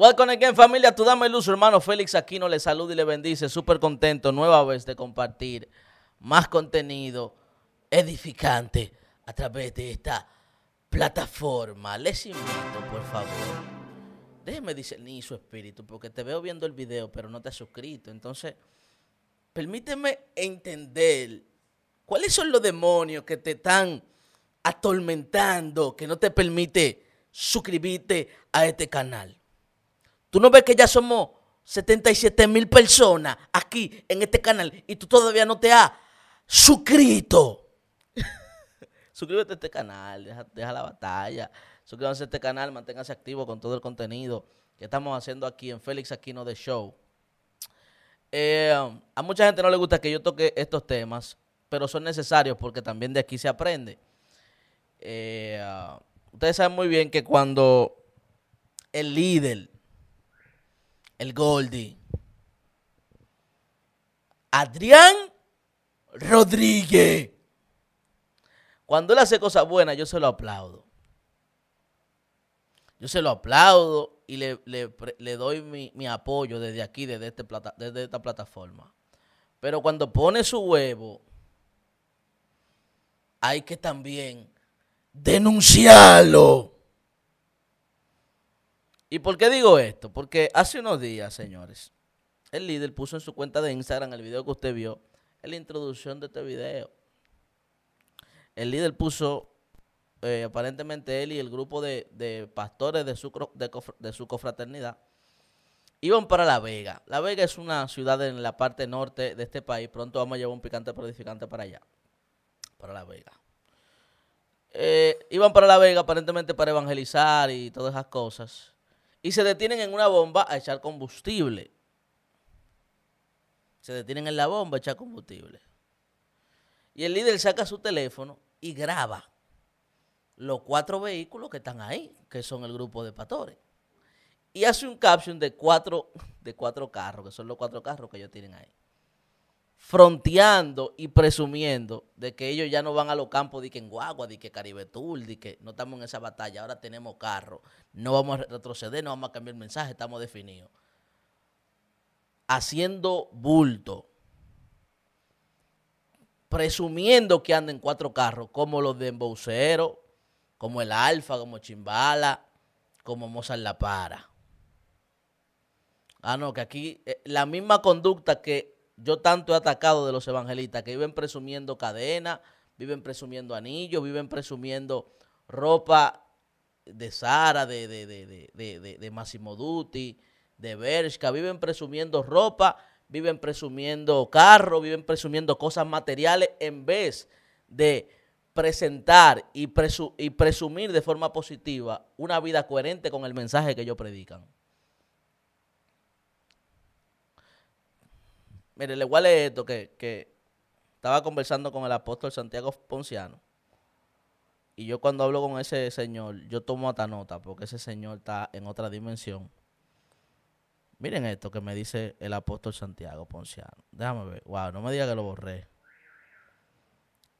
Welcome again familia, tú dame luz, hermano Félix Aquino le saluda y le bendice, súper contento nueva vez de compartir más contenido edificante a través de esta plataforma. Les invito, por favor, déjeme discernir su espíritu, porque te veo viendo el video, pero no te has suscrito. Entonces, permíteme entender cuáles son los demonios que te están atormentando, que no te permite suscribirte a este canal. Tú no ves que ya somos 77 mil personas aquí en este canal y tú todavía no te has suscrito. Suscríbete a este canal, deja, la batalla. Suscríbete a este canal, manténgase activo con todo el contenido que estamos haciendo aquí en Félix Aquino de Show. Eh, a mucha gente no le gusta que yo toque estos temas, pero son necesarios porque también de aquí se aprende. Eh, ustedes saben muy bien que cuando el líder el Goldi. Adrián Rodríguez. Cuando él hace cosas buenas, yo se lo aplaudo. Yo se lo aplaudo y le, doy mi, apoyo desde aquí, desde, este desde esta plataforma. Pero cuando pone su huevo, hay que también denunciarlo. ¿Y por qué digo esto? Porque hace unos días, señores, el líder puso en su cuenta de Instagram el video que usted vio, en la introducción de este video. El líder puso, eh, aparentemente él y el grupo de, pastores de su, de, cofraternidad, iban para La Vega. La Vega es una ciudad en la parte norte de este país. Pronto vamos a llevar un picante prodificante para allá, para La Vega. Eh, iban para La Vega aparentemente para evangelizar y todas esas cosas y se detienen en una bomba a echar combustible. Se detienen en la bomba a echar combustible. Y el líder saca su teléfono y graba los cuatro vehículos que están ahí, que son el grupo de pastores. Y hace un caption de cuatro, de cuatro carros, que son los cuatro carros que ellos tienen ahí fronteando y presumiendo de que ellos ya no van a los campos de que en Guagua, de que Caribetul, de que no estamos en esa batalla, ahora tenemos carro, no vamos a retroceder, no vamos a cambiar el mensaje, estamos definidos. Haciendo bulto, presumiendo que anden cuatro carros, como los de Embaucero, como el Alfa, como Chimbala, como Mozart La Para. Ah, no, que aquí eh, la misma conducta que yo tanto he atacado de los evangelistas que viven presumiendo cadena, viven presumiendo anillos, viven presumiendo ropa de Sara, de, de, de, de, Massimo Dutti, de Bershka, viven presumiendo ropa, viven presumiendo carro, viven presumiendo cosas materiales en vez de presentar y presumir de forma positiva una vida coherente con el mensaje que ellos predican. Mire, le igual es esto que, estaba conversando con el apóstol Santiago Ponciano. Y yo cuando hablo con ese señor, yo tomo hasta nota porque ese señor está en otra dimensión. Miren esto que me dice el apóstol Santiago Ponciano. Déjame ver. Wow, no me diga que lo borré.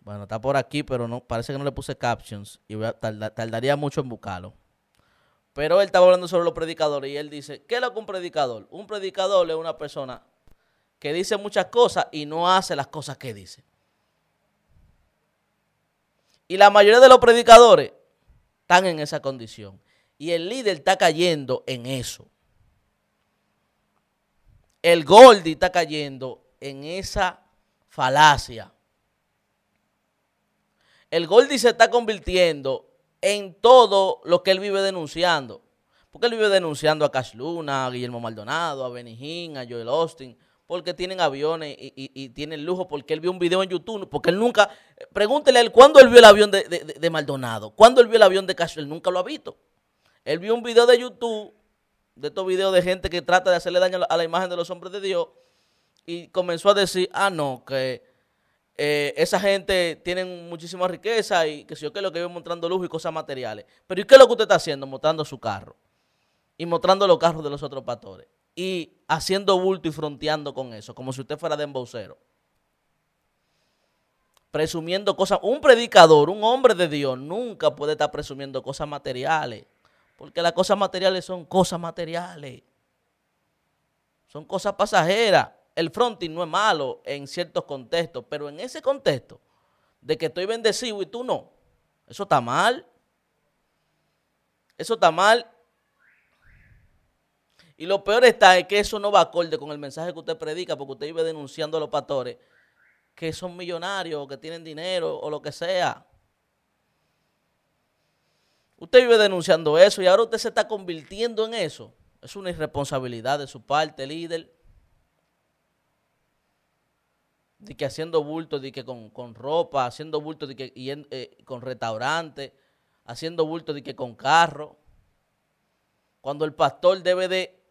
Bueno, está por aquí, pero no parece que no le puse captions y tardaría mucho en buscarlo. Pero él estaba hablando sobre los predicadores y él dice, ¿qué es lo que un predicador? Un predicador es una persona que dice muchas cosas y no hace las cosas que dice. Y la mayoría de los predicadores están en esa condición. Y el líder está cayendo en eso. El Goldi está cayendo en esa falacia. El Goldi se está convirtiendo en todo lo que él vive denunciando. Porque él vive denunciando a Cash Luna, a Guillermo Maldonado, a Hinn, a Joel Austin porque tienen aviones y, tienen lujo, porque él vio un video en YouTube, porque él nunca, eh, pregúntele a él cuándo él vio el avión de, Maldonado, cuándo él vio el avión de Castro, él nunca lo ha visto. Él vio un video de YouTube, de estos videos de gente que trata de hacerle daño a la imagen de los hombres de Dios, y comenzó a decir, ah, no, que eh, esa gente tienen muchísima riqueza y que si yo que lo que viene mostrando lujo y cosas materiales. Pero ¿y qué es lo que usted está haciendo? Mostrando su carro y mostrando los carros de los otros pastores y haciendo bulto y fronteando con eso, como si usted fuera de embocero. Presumiendo cosas. Un predicador, un hombre de Dios, nunca puede estar presumiendo cosas materiales. Porque las cosas materiales son cosas materiales. Son cosas pasajeras. El fronting no es malo en ciertos contextos, pero en ese contexto de que estoy bendecido y tú no, eso está mal. Eso está mal y lo peor está es que eso no va acorde con el mensaje que usted predica, porque usted vive denunciando a los pastores que son millonarios, o que tienen dinero o lo que sea. Usted vive denunciando eso y ahora usted se está convirtiendo en eso. Es una irresponsabilidad de su parte, líder. De que haciendo bulto, de que con, con ropa, haciendo bulto, de que eh, con restaurante, haciendo bulto, de que con carro. Cuando el pastor debe de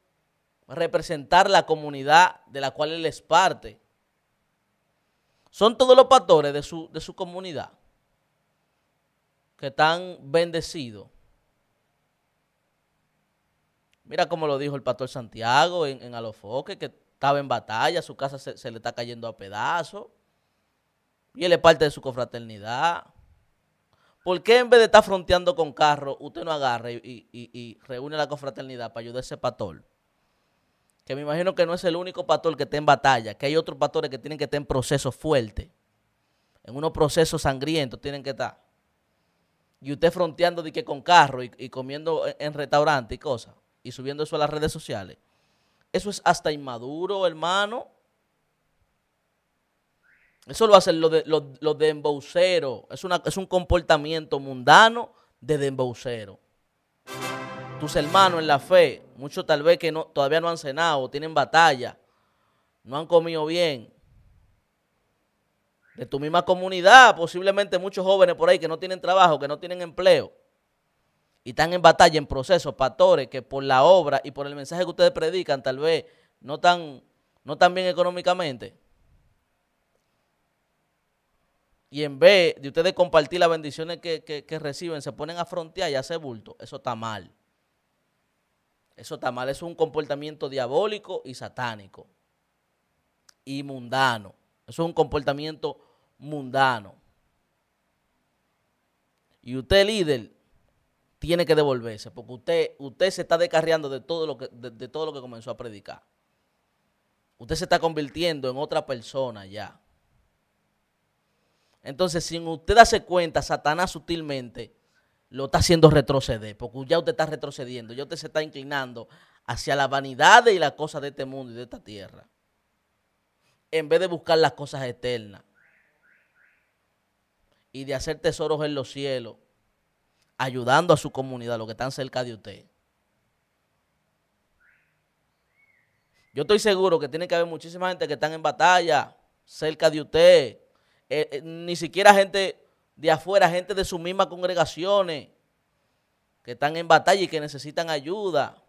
representar la comunidad de la cual él es parte. Son todos los pastores de su, comunidad que están bendecidos. Mira cómo lo dijo el pastor Santiago en, en Alofoque, que estaba en batalla, su casa se, le está cayendo a pedazos. Y él es parte de su confraternidad. ¿Por qué en vez de estar fronteando con carro, usted no agarra y, y reúne la confraternidad para ayudar a ese pastor? que me imagino que no es el único pastor que está en batalla, que hay otros pastores que tienen que estar en procesos fuertes, en unos procesos sangrientos tienen que estar. Y usted fronteando de que con carro y, comiendo en, restaurante y cosas, y subiendo eso a las redes sociales. Eso es hasta inmaduro, hermano. Eso lo hacen los de, los, de Es, es un comportamiento mundano de dembocero tus hermanos en la fe, muchos tal vez que no, todavía no han cenado, tienen batalla, no han comido bien, de tu misma comunidad, posiblemente muchos jóvenes por ahí que no tienen trabajo, que no tienen empleo y están en batalla, en proceso, pastores que por la obra y por el mensaje que ustedes predican tal vez no tan, no tan bien económicamente. Y en vez de ustedes compartir las bendiciones que, reciben, se ponen a frontear y hacer bulto. Eso está mal. Eso está mal, es un comportamiento diabólico y satánico. Y mundano. Eso es un comportamiento mundano. Y usted, líder, tiene que devolverse, porque usted, usted se está descarriando de todo, lo que, de, de todo lo que comenzó a predicar. Usted se está convirtiendo en otra persona ya. Entonces, sin usted darse cuenta, Satanás sutilmente lo está haciendo retroceder, porque ya usted está retrocediendo, ya usted se está inclinando hacia la vanidad y las cosas de este mundo y de esta tierra, en vez de buscar las cosas eternas y de hacer tesoros en los cielos, ayudando a su comunidad, los que están cerca de usted. Yo estoy seguro que tiene que haber muchísima gente que están en batalla cerca de usted, eh, eh, ni siquiera gente de afuera, gente de sus mismas congregaciones que están en batalla y que necesitan ayuda.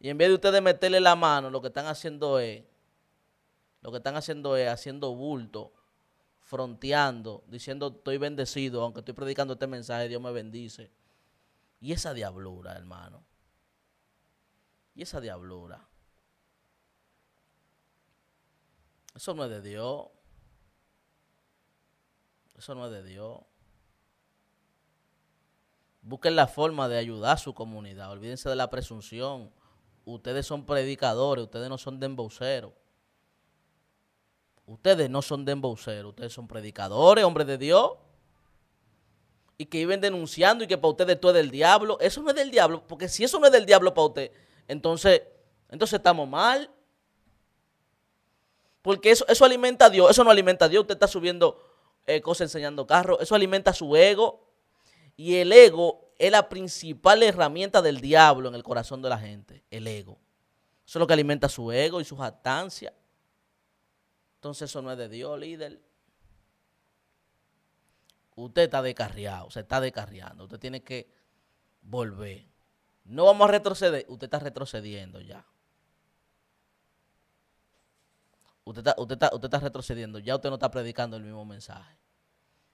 Y en vez de ustedes meterle la mano, lo que están haciendo es, lo que están haciendo es haciendo bulto, fronteando, diciendo estoy bendecido, aunque estoy predicando este mensaje, Dios me bendice. Y esa diablura, hermano. Y esa diablura. Eso no es de Dios. Eso no es de Dios. Busquen la forma de ayudar a su comunidad. Olvídense de la presunción. Ustedes son predicadores, ustedes no son demboceros. Ustedes no son demboceros. ustedes son predicadores, hombres de Dios. Y que iban denunciando y que para ustedes todo es del diablo. Eso no es del diablo, porque si eso no es del diablo para usted, entonces, entonces estamos mal. Porque eso, eso alimenta a Dios, eso no alimenta a Dios. Usted está subiendo eh, enseñando carro Eso alimenta su ego. Y el ego es la principal herramienta del diablo en el corazón de la gente. El ego. Eso es lo que alimenta su ego y su jactancia. Entonces eso no es de Dios, líder. Usted está descarriado, se está descarriando. Usted tiene que volver. No vamos a retroceder. Usted está retrocediendo ya. Usted está, usted, está, retrocediendo, ya usted no está predicando el mismo mensaje.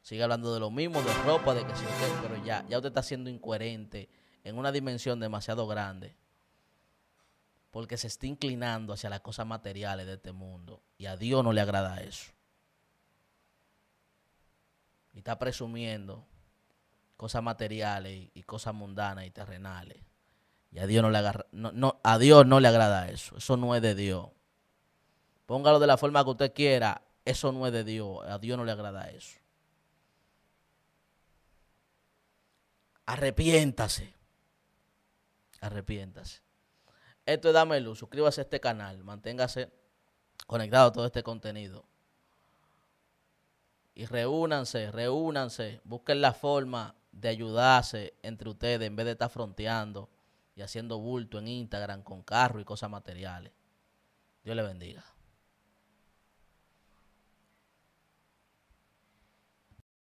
Sigue hablando de lo mismo, de ropa, de que usted... pero ya, ya usted está siendo incoherente en una dimensión demasiado grande. Porque se está inclinando hacia las cosas materiales de este mundo. Y a Dios no le agrada eso. Y está presumiendo cosas materiales y, cosas mundanas y terrenales. Y a Dios no le, agarra, no, no, a Dios no le agrada eso. Eso no es de Dios póngalo de la forma que usted quiera, eso no es de Dios, a Dios no le agrada eso. Arrepiéntase, arrepiéntase. Esto es Dame Luz, suscríbase a este canal, manténgase conectado a todo este contenido. Y reúnanse, reúnanse, busquen la forma de ayudarse entre ustedes en vez de estar fronteando y haciendo bulto en Instagram con carro y cosas materiales. Dios le bendiga.